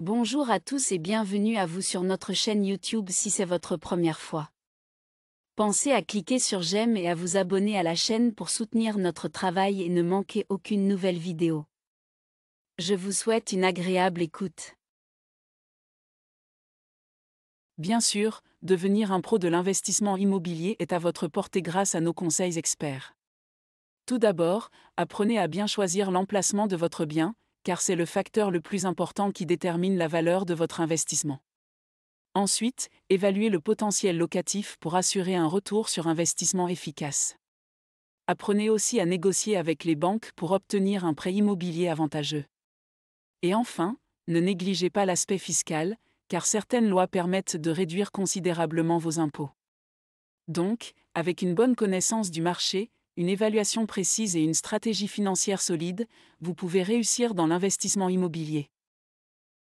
Bonjour à tous et bienvenue à vous sur notre chaîne YouTube si c'est votre première fois. Pensez à cliquer sur j'aime et à vous abonner à la chaîne pour soutenir notre travail et ne manquer aucune nouvelle vidéo. Je vous souhaite une agréable écoute. Bien sûr, devenir un pro de l'investissement immobilier est à votre portée grâce à nos conseils experts. Tout d'abord, apprenez à bien choisir l'emplacement de votre bien, car c'est le facteur le plus important qui détermine la valeur de votre investissement. Ensuite, évaluez le potentiel locatif pour assurer un retour sur investissement efficace. Apprenez aussi à négocier avec les banques pour obtenir un prêt immobilier avantageux. Et enfin, ne négligez pas l'aspect fiscal, car certaines lois permettent de réduire considérablement vos impôts. Donc, avec une bonne connaissance du marché, une évaluation précise et une stratégie financière solide, vous pouvez réussir dans l'investissement immobilier.